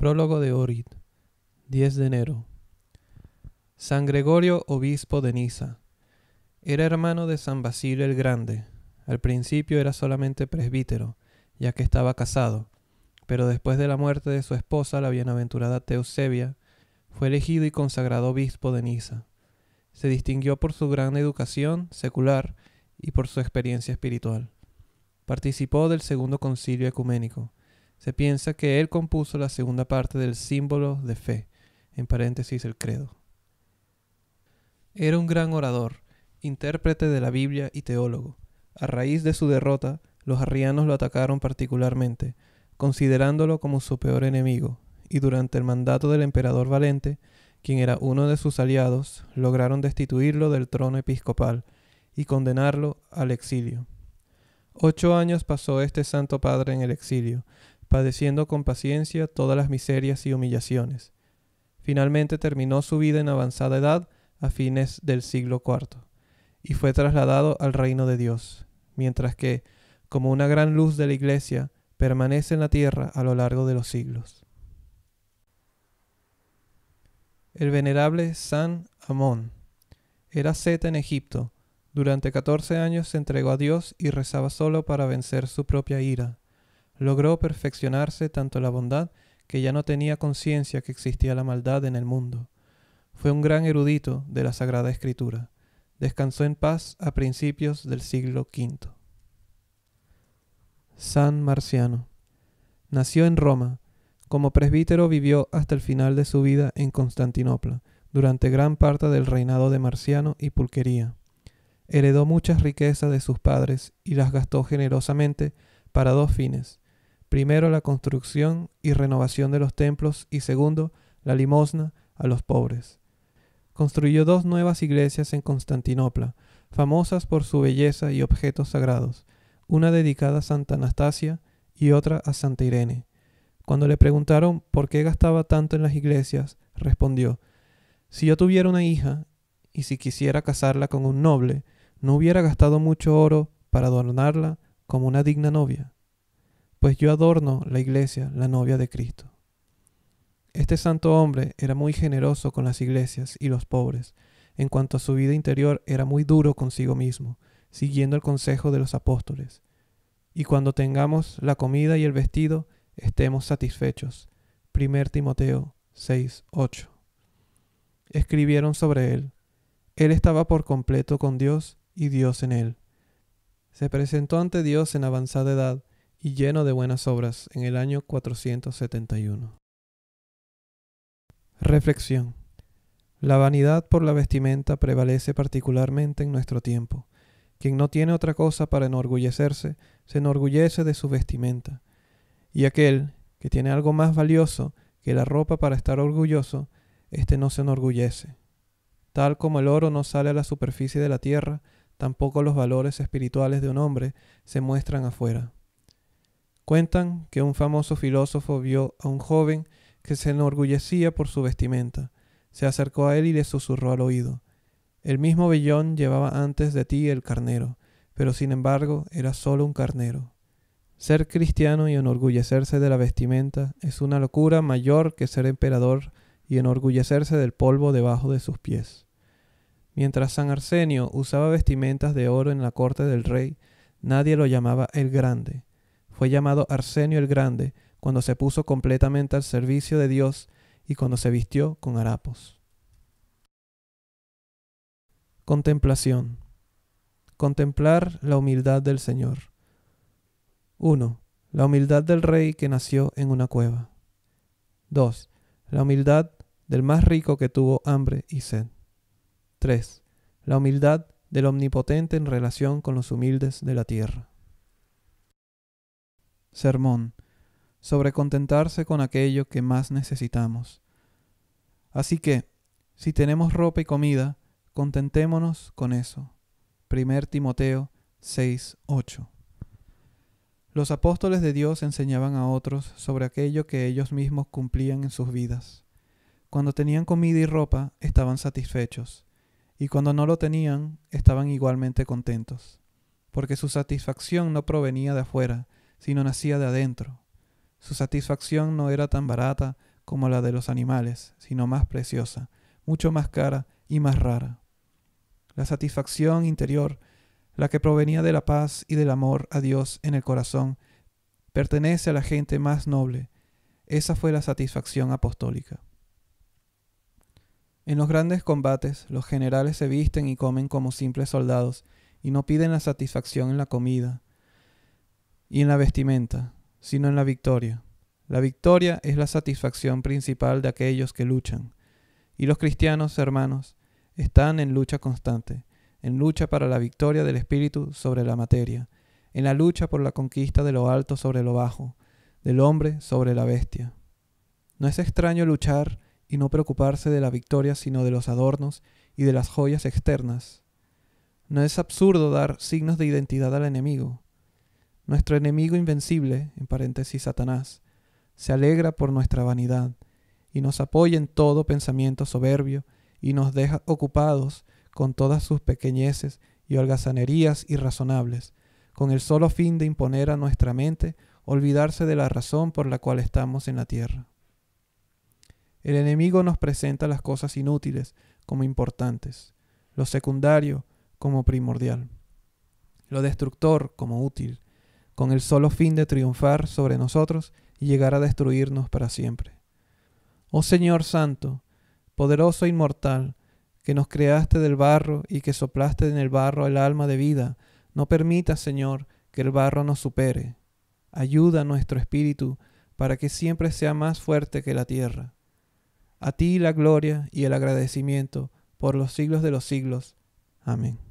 Prólogo de Orit, 10 de enero. San Gregorio, obispo de Niza. Era hermano de San Basilio el Grande. Al principio era solamente presbítero, ya que estaba casado, pero después de la muerte de su esposa, la bienaventurada Teusebia, fue elegido y consagrado obispo de Niza. Se distinguió por su gran educación secular y por su experiencia espiritual. Participó del Segundo Concilio Ecuménico se piensa que él compuso la segunda parte del símbolo de fe, en paréntesis el credo. Era un gran orador, intérprete de la Biblia y teólogo. A raíz de su derrota, los arrianos lo atacaron particularmente, considerándolo como su peor enemigo, y durante el mandato del emperador Valente, quien era uno de sus aliados, lograron destituirlo del trono episcopal y condenarlo al exilio. Ocho años pasó este santo padre en el exilio, padeciendo con paciencia todas las miserias y humillaciones. Finalmente terminó su vida en avanzada edad a fines del siglo IV y fue trasladado al reino de Dios, mientras que, como una gran luz de la Iglesia, permanece en la tierra a lo largo de los siglos. El venerable San Amón era seta en Egipto. Durante 14 años se entregó a Dios y rezaba solo para vencer su propia ira, logró perfeccionarse tanto la bondad que ya no tenía conciencia que existía la maldad en el mundo. Fue un gran erudito de la Sagrada Escritura. Descansó en paz a principios del siglo V. San Marciano. Nació en Roma. Como presbítero vivió hasta el final de su vida en Constantinopla, durante gran parte del reinado de Marciano y Pulquería. Heredó muchas riquezas de sus padres y las gastó generosamente para dos fines, Primero, la construcción y renovación de los templos y segundo, la limosna a los pobres. Construyó dos nuevas iglesias en Constantinopla, famosas por su belleza y objetos sagrados, una dedicada a Santa Anastasia y otra a Santa Irene. Cuando le preguntaron por qué gastaba tanto en las iglesias, respondió, Si yo tuviera una hija, y si quisiera casarla con un noble, no hubiera gastado mucho oro para adornarla como una digna novia pues yo adorno la iglesia, la novia de Cristo. Este santo hombre era muy generoso con las iglesias y los pobres. En cuanto a su vida interior, era muy duro consigo mismo, siguiendo el consejo de los apóstoles. Y cuando tengamos la comida y el vestido, estemos satisfechos. 1 Timoteo 6, 8. Escribieron sobre él. Él estaba por completo con Dios y Dios en él. Se presentó ante Dios en avanzada edad, y lleno de buenas obras en el año 471. Reflexión. La vanidad por la vestimenta prevalece particularmente en nuestro tiempo. Quien no tiene otra cosa para enorgullecerse, se enorgullece de su vestimenta. Y aquel que tiene algo más valioso que la ropa para estar orgulloso, éste no se enorgullece. Tal como el oro no sale a la superficie de la tierra, tampoco los valores espirituales de un hombre se muestran afuera. Cuentan que un famoso filósofo vio a un joven que se enorgullecía por su vestimenta. Se acercó a él y le susurró al oído. El mismo vellón llevaba antes de ti el carnero, pero sin embargo era solo un carnero. Ser cristiano y enorgullecerse de la vestimenta es una locura mayor que ser emperador y enorgullecerse del polvo debajo de sus pies. Mientras San Arsenio usaba vestimentas de oro en la corte del rey, nadie lo llamaba el Grande, fue llamado Arsenio el Grande cuando se puso completamente al servicio de Dios y cuando se vistió con harapos. Contemplación. Contemplar la humildad del Señor. 1. La humildad del rey que nació en una cueva. 2. La humildad del más rico que tuvo hambre y sed. 3. La humildad del omnipotente en relación con los humildes de la tierra. Sermón sobre contentarse con aquello que más necesitamos. Así que, si tenemos ropa y comida, contentémonos con eso. 1 Timoteo 6:8. Los apóstoles de Dios enseñaban a otros sobre aquello que ellos mismos cumplían en sus vidas. Cuando tenían comida y ropa, estaban satisfechos, y cuando no lo tenían, estaban igualmente contentos, porque su satisfacción no provenía de afuera, sino nacía de adentro. Su satisfacción no era tan barata como la de los animales, sino más preciosa, mucho más cara y más rara. La satisfacción interior, la que provenía de la paz y del amor a Dios en el corazón, pertenece a la gente más noble. Esa fue la satisfacción apostólica. En los grandes combates, los generales se visten y comen como simples soldados, y no piden la satisfacción en la comida, y en la vestimenta, sino en la victoria. La victoria es la satisfacción principal de aquellos que luchan. Y los cristianos, hermanos, están en lucha constante, en lucha para la victoria del espíritu sobre la materia, en la lucha por la conquista de lo alto sobre lo bajo, del hombre sobre la bestia. No es extraño luchar y no preocuparse de la victoria sino de los adornos y de las joyas externas. No es absurdo dar signos de identidad al enemigo. Nuestro enemigo invencible, en paréntesis Satanás, se alegra por nuestra vanidad y nos apoya en todo pensamiento soberbio y nos deja ocupados con todas sus pequeñeces y holgazanerías irrazonables, con el solo fin de imponer a nuestra mente olvidarse de la razón por la cual estamos en la tierra. El enemigo nos presenta las cosas inútiles como importantes, lo secundario como primordial, lo destructor como útil, con el solo fin de triunfar sobre nosotros y llegar a destruirnos para siempre. Oh Señor Santo, poderoso e inmortal, que nos creaste del barro y que soplaste en el barro el alma de vida, no permitas, Señor, que el barro nos supere. Ayuda a nuestro espíritu para que siempre sea más fuerte que la tierra. A ti la gloria y el agradecimiento por los siglos de los siglos. Amén.